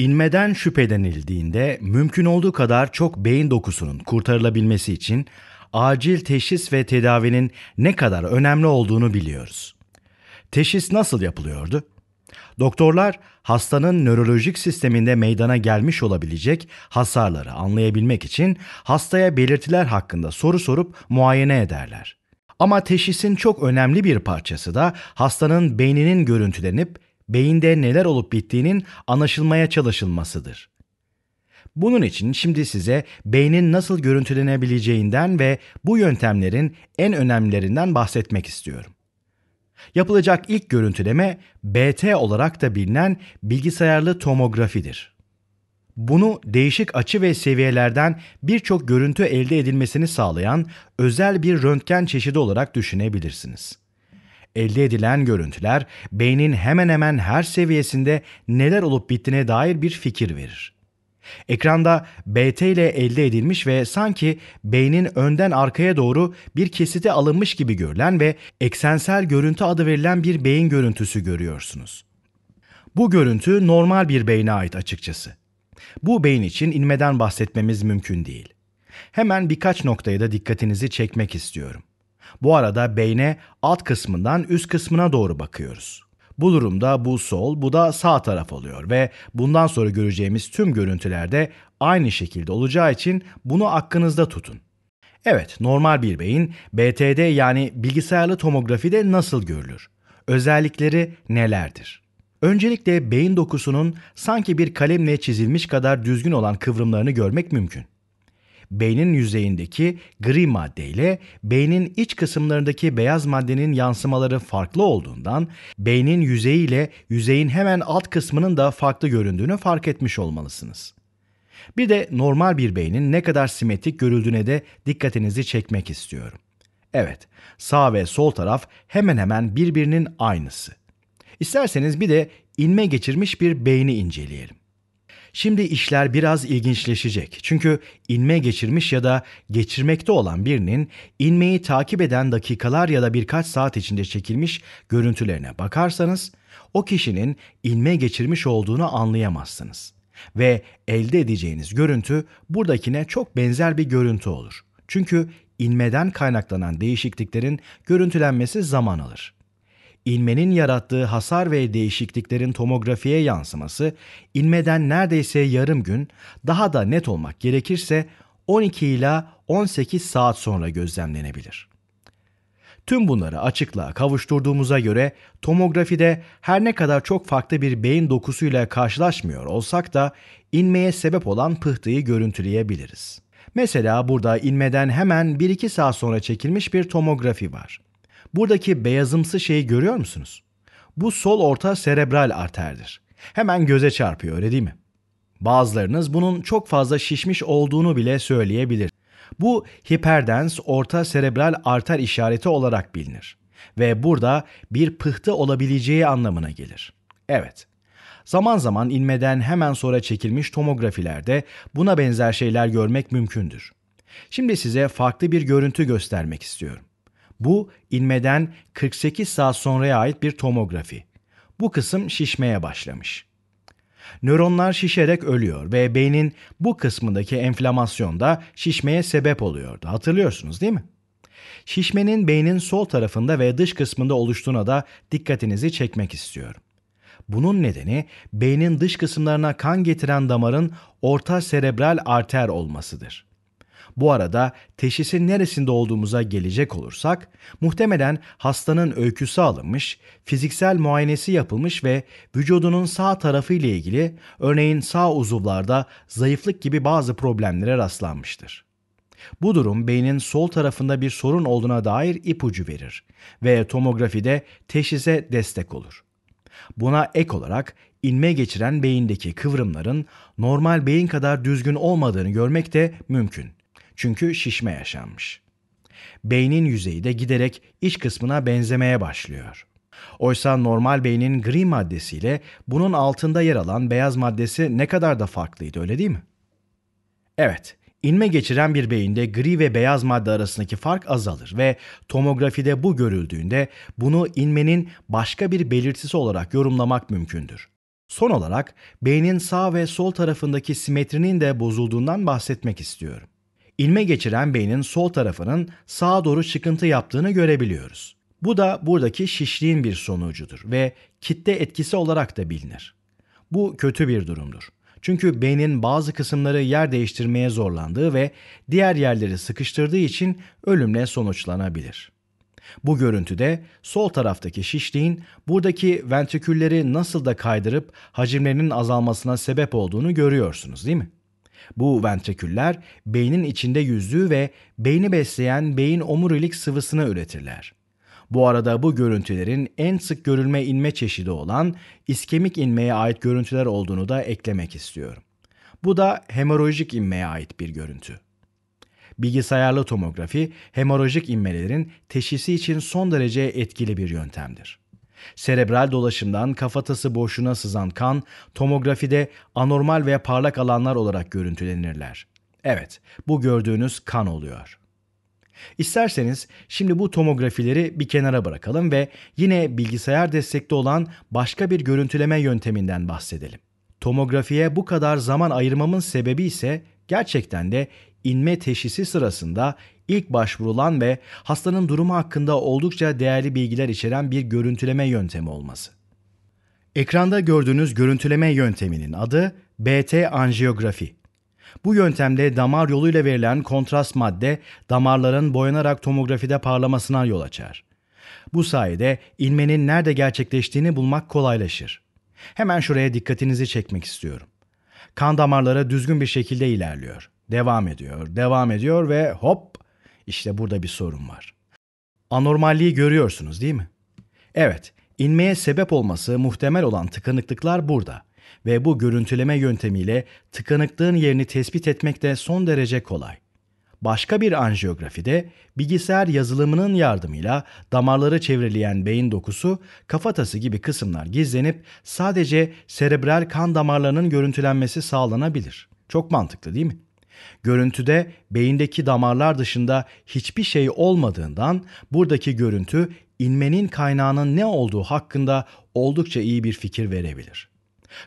İnmeden şüphelenildiğinde mümkün olduğu kadar çok beyin dokusunun kurtarılabilmesi için acil teşhis ve tedavinin ne kadar önemli olduğunu biliyoruz. Teşhis nasıl yapılıyordu? Doktorlar hastanın nörolojik sisteminde meydana gelmiş olabilecek hasarları anlayabilmek için hastaya belirtiler hakkında soru sorup muayene ederler. Ama teşhisin çok önemli bir parçası da hastanın beyninin görüntülenip beyinde neler olup bittiğinin anlaşılmaya çalışılmasıdır. Bunun için şimdi size beynin nasıl görüntülenebileceğinden ve bu yöntemlerin en önemlilerinden bahsetmek istiyorum. Yapılacak ilk görüntüleme BT olarak da bilinen bilgisayarlı tomografidir. Bunu değişik açı ve seviyelerden birçok görüntü elde edilmesini sağlayan özel bir röntgen çeşidi olarak düşünebilirsiniz elde edilen görüntüler beynin hemen hemen her seviyesinde neler olup bittiğine dair bir fikir verir. Ekranda BT ile elde edilmiş ve sanki beynin önden arkaya doğru bir kesiti alınmış gibi görülen ve eksensel görüntü adı verilen bir beyin görüntüsü görüyorsunuz. Bu görüntü normal bir beyne ait açıkçası. Bu beyin için inmeden bahsetmemiz mümkün değil. Hemen birkaç noktaya da dikkatinizi çekmek istiyorum. Bu arada beyne alt kısmından üst kısmına doğru bakıyoruz. Bu durumda bu sol, bu da sağ taraf oluyor ve bundan sonra göreceğimiz tüm görüntülerde aynı şekilde olacağı için bunu aklınızda tutun. Evet, normal bir beyin BTD yani bilgisayarlı tomografide nasıl görülür? Özellikleri nelerdir? Öncelikle beyin dokusunun sanki bir kalemle çizilmiş kadar düzgün olan kıvrımlarını görmek mümkün beynin yüzeyindeki gri madde ile beynin iç kısımlarındaki beyaz maddenin yansımaları farklı olduğundan beynin yüzeyi ile yüzeyin hemen alt kısmının da farklı göründüğünü fark etmiş olmalısınız. Bir de normal bir beynin ne kadar simetrik görüldüğüne de dikkatinizi çekmek istiyorum. Evet, sağ ve sol taraf hemen hemen birbirinin aynısı. İsterseniz bir de inme geçirmiş bir beyni inceleyelim. Şimdi işler biraz ilginçleşecek. Çünkü inme geçirmiş ya da geçirmekte olan birinin inmeyi takip eden dakikalar ya da birkaç saat içinde çekilmiş görüntülerine bakarsanız o kişinin inme geçirmiş olduğunu anlayamazsınız ve elde edeceğiniz görüntü buradakine çok benzer bir görüntü olur. Çünkü inmeden kaynaklanan değişikliklerin görüntülenmesi zaman alır. İlmenin yarattığı hasar ve değişikliklerin tomografiye yansıması, ilmeden neredeyse yarım gün, daha da net olmak gerekirse 12 ila 18 saat sonra gözlemlenebilir. Tüm bunları açıklığa kavuşturduğumuza göre tomografide her ne kadar çok farklı bir beyin dokusuyla karşılaşmıyor olsak da inmeye sebep olan pıhtıyı görüntüleyebiliriz. Mesela burada inmeden hemen 1-2 saat sonra çekilmiş bir tomografi var. Buradaki beyazımsı şeyi görüyor musunuz? Bu sol orta serebral arterdir. Hemen göze çarpıyor öyle değil mi? Bazılarınız bunun çok fazla şişmiş olduğunu bile söyleyebilir. Bu hiperdens orta serebral arter işareti olarak bilinir ve burada bir pıhtı olabileceği anlamına gelir. Evet, zaman zaman inmeden hemen sonra çekilmiş tomografilerde buna benzer şeyler görmek mümkündür. Şimdi size farklı bir görüntü göstermek istiyorum. Bu inmeden 48 saat sonraya ait bir tomografi. Bu kısım şişmeye başlamış. Nöronlar şişerek ölüyor ve beynin bu kısmındaki enflamasyon da şişmeye sebep oluyordu. Hatırlıyorsunuz değil mi? Şişmenin beynin sol tarafında ve dış kısmında oluştuğuna da dikkatinizi çekmek istiyorum. Bunun nedeni beynin dış kısımlarına kan getiren damarın orta serebral arter olmasıdır. Bu arada teşhisin neresinde olduğumuza gelecek olursak, muhtemelen hastanın öyküsü alınmış, fiziksel muayenesi yapılmış ve vücudunun sağ tarafı ile ilgili örneğin sağ uzuvlarda zayıflık gibi bazı problemlere rastlanmıştır. Bu durum beynin sol tarafında bir sorun olduğuna dair ipucu verir ve tomografide teşhise destek olur. Buna ek olarak inme geçiren beyindeki kıvrımların normal beyin kadar düzgün olmadığını görmek de mümkün. Çünkü şişme yaşanmış. Beynin yüzeyi de giderek iç kısmına benzemeye başlıyor. Oysa normal beynin gri maddesiyle bunun altında yer alan beyaz maddesi ne kadar da farklıydı öyle değil mi? Evet, inme geçiren bir beyinde gri ve beyaz madde arasındaki fark azalır ve tomografide bu görüldüğünde bunu inmenin başka bir belirtisi olarak yorumlamak mümkündür. Son olarak beynin sağ ve sol tarafındaki simetrinin de bozulduğundan bahsetmek istiyorum ilme geçiren beynin sol tarafının sağa doğru çıkıntı yaptığını görebiliyoruz. Bu da buradaki şişliğin bir sonucudur ve kitle etkisi olarak da bilinir. Bu kötü bir durumdur. Çünkü beynin bazı kısımları yer değiştirmeye zorlandığı ve diğer yerleri sıkıştırdığı için ölümle sonuçlanabilir. Bu görüntüde sol taraftaki şişliğin buradaki ventrikülleri nasıl da kaydırıp hacimlerinin azalmasına sebep olduğunu görüyorsunuz değil mi? Bu ventriküller beynin içinde yüzdüğü ve beyni besleyen beyin omurilik sıvısını üretirler. Bu arada bu görüntülerin en sık görülme inme çeşidi olan iskemik inmeye ait görüntüler olduğunu da eklemek istiyorum. Bu da hemorajik inmeye ait bir görüntü. Bilgisayarlı tomografi hemorajik inmelerin teşhisi için son derece etkili bir yöntemdir. Serebral dolaşımdan kafatası boşluğuna sızan kan tomografide anormal ve parlak alanlar olarak görüntülenirler. Evet, bu gördüğünüz kan oluyor. İsterseniz şimdi bu tomografileri bir kenara bırakalım ve yine bilgisayar destekli olan başka bir görüntüleme yönteminden bahsedelim. Tomografiye bu kadar zaman ayırmamın sebebi ise gerçekten de inme teşhisi sırasında ilk başvurulan ve hastanın durumu hakkında oldukça değerli bilgiler içeren bir görüntüleme yöntemi olması. Ekranda gördüğünüz görüntüleme yönteminin adı BT anjiyografi. Bu yöntemde damar yoluyla verilen kontrast madde damarların boyanarak tomografide parlamasına yol açar. Bu sayede inmenin nerede gerçekleştiğini bulmak kolaylaşır. Hemen şuraya dikkatinizi çekmek istiyorum. Kan damarlara düzgün bir şekilde ilerliyor devam ediyor, devam ediyor ve hop işte burada bir sorun var. Anormalliği görüyorsunuz değil mi? Evet, inmeye sebep olması muhtemel olan tıkanıklıklar burada ve bu görüntüleme yöntemiyle tıkanıklığın yerini tespit etmek de son derece kolay. Başka bir anjiyografide bilgisayar yazılımının yardımıyla damarları çevreleyen beyin dokusu, kafatası gibi kısımlar gizlenip sadece serebral kan damarlarının görüntülenmesi sağlanabilir. Çok mantıklı değil mi? Görüntüde beyindeki damarlar dışında hiçbir şey olmadığından buradaki görüntü inmenin kaynağının ne olduğu hakkında oldukça iyi bir fikir verebilir.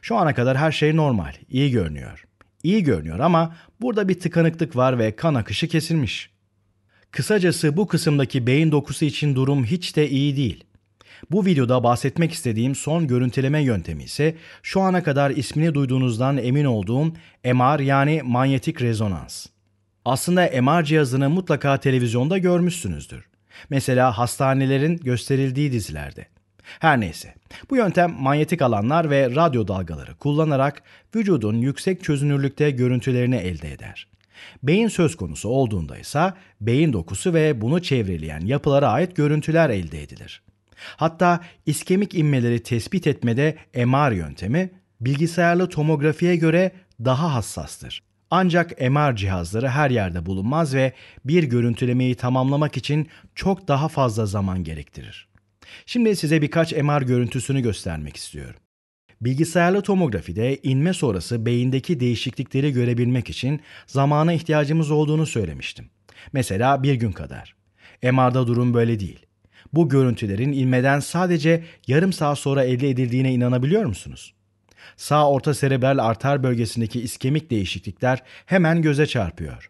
Şu ana kadar her şey normal, iyi görünüyor. İyi görünüyor ama burada bir tıkanıklık var ve kan akışı kesilmiş. Kısacası bu kısımdaki beyin dokusu için durum hiç de iyi değil. Bu videoda bahsetmek istediğim son görüntüleme yöntemi ise şu ana kadar ismini duyduğunuzdan emin olduğum MR yani manyetik rezonans. Aslında MR cihazını mutlaka televizyonda görmüşsünüzdür. Mesela hastanelerin gösterildiği dizilerde. Her neyse. Bu yöntem manyetik alanlar ve radyo dalgaları kullanarak vücudun yüksek çözünürlükte görüntülerini elde eder. Beyin söz konusu olduğunda ise beyin dokusu ve bunu çevreleyen yapılara ait görüntüler elde edilir. Hatta iskemik inmeleri tespit etmede MR yöntemi bilgisayarlı tomografiye göre daha hassastır. Ancak MR cihazları her yerde bulunmaz ve bir görüntülemeyi tamamlamak için çok daha fazla zaman gerektirir. Şimdi size birkaç MR görüntüsünü göstermek istiyorum. Bilgisayarlı tomografide inme sonrası beyindeki değişiklikleri görebilmek için zamana ihtiyacımız olduğunu söylemiştim. Mesela bir gün kadar. MR'da durum böyle değil bu görüntülerin ilmeden sadece yarım saat sonra elde edildiğine inanabiliyor musunuz? Sağ orta serebral arter bölgesindeki iskemik değişiklikler hemen göze çarpıyor.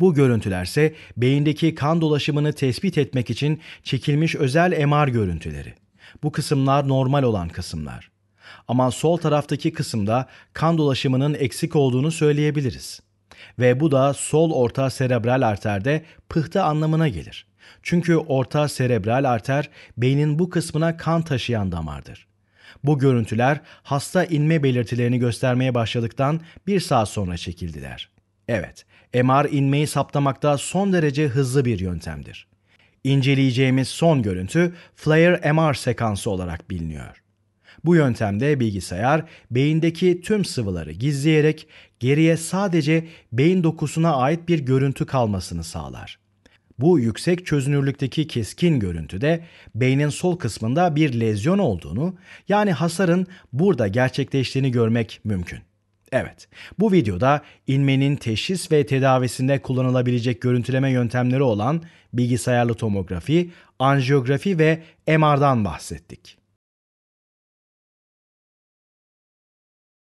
Bu görüntülerse beyindeki kan dolaşımını tespit etmek için çekilmiş özel MR görüntüleri. Bu kısımlar normal olan kısımlar. Ama sol taraftaki kısımda kan dolaşımının eksik olduğunu söyleyebiliriz. Ve bu da sol orta serebral arterde pıhtı anlamına gelir. Çünkü orta serebral arter beynin bu kısmına kan taşıyan damardır. Bu görüntüler hasta inme belirtilerini göstermeye başladıktan bir saat sonra çekildiler. Evet, MR inmeyi saptamakta son derece hızlı bir yöntemdir. İnceleyeceğimiz son görüntü FLAIR MR sekansı olarak biliniyor. Bu yöntemde bilgisayar beyindeki tüm sıvıları gizleyerek geriye sadece beyin dokusuna ait bir görüntü kalmasını sağlar. Bu yüksek çözünürlükteki keskin görüntüde beynin sol kısmında bir lezyon olduğunu, yani hasarın burada gerçekleştiğini görmek mümkün. Evet, bu videoda inmenin teşhis ve tedavisinde kullanılabilecek görüntüleme yöntemleri olan bilgisayarlı tomografi, anjiyografi ve MR'dan bahsettik.